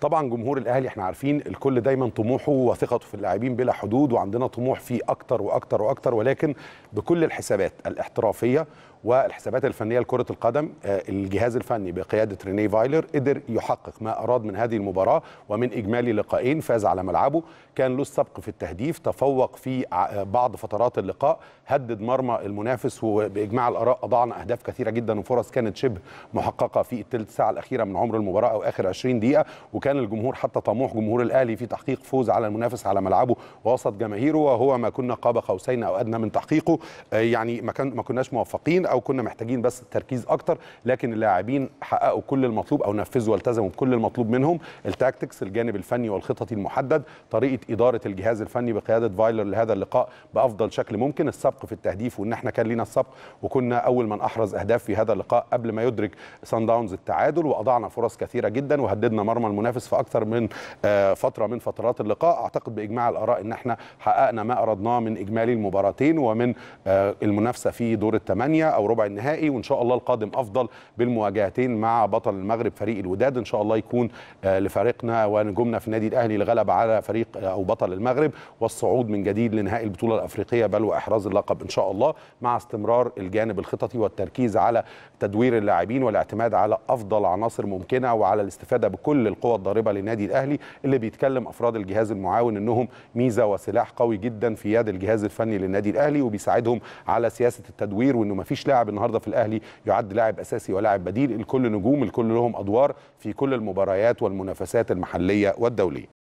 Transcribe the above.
طبعا جمهور الاهلي احنا عارفين الكل دايما طموحه وثقته في اللاعبين بلا حدود وعندنا طموح فيه اكتر واكتر واكتر ولكن بكل الحسابات الاحترافيه والحسابات الفنيه لكره القدم آه، الجهاز الفني بقياده ريني فايلر قدر يحقق ما اراد من هذه المباراه ومن اجمالي لقائين فاز على ملعبه كان له السبق في التهديف تفوق في بعض فترات اللقاء هدد مرمى المنافس وباجماع الاراء اضعنا اهداف كثيره جدا وفرص كانت شبه محققه في الثلث ساعه الاخيره من عمر المباراه او اخر 20 دقيقه وكان الجمهور حتى طموح جمهور الاهلي في تحقيق فوز على المنافس على ملعبه ووسط جماهيره وهو ما كنا قاب قوسين او ادنى من تحقيقه آه، يعني ما كناش موفقين او كنا محتاجين بس التركيز اكتر لكن اللاعبين حققوا كل المطلوب او نفذوا والتزموا بكل المطلوب منهم التاكتكس الجانب الفني والخططي المحدد طريقه اداره الجهاز الفني بقياده فايلر لهذا اللقاء بافضل شكل ممكن السبق في التهديف وان احنا كان لينا السبق وكنا اول من احرز اهداف في هذا اللقاء قبل ما يدرك سان داونز التعادل واضعنا فرص كثيره جدا وهددنا مرمى المنافس في اكثر من آه، فتره من فترات اللقاء اعتقد باجماع الاراء ان احنا حققنا ما اردناه من اجمالي المباراتين ومن آه، المنافسه في دور الثمانيه او او ربع النهائي وان شاء الله القادم افضل بالمواجهتين مع بطل المغرب فريق الوداد ان شاء الله يكون آه، لفريقنا ونجومنا في النادي الاهلي الغلب على فريق آه، او بطل المغرب والصعود من جديد لنهائي البطوله الافريقيه بل واحراز اللقب ان شاء الله مع استمرار الجانب الخططي والتركيز على تدوير اللاعبين والاعتماد على افضل عناصر ممكنه وعلى الاستفاده بكل القوى الضاربه للنادي الاهلي اللي بيتكلم افراد الجهاز المعاون انهم ميزه وسلاح قوي جدا في يد الجهاز الفني للنادي الاهلي وبيساعدهم على سياسه التدوير وانه ما فيش مفيش لاعب النهارده في الاهلي يعد لاعب اساسي ولاعب بديل الكل نجوم الكل لهم ادوار في كل المباريات والمنافسات المحليه والدوليه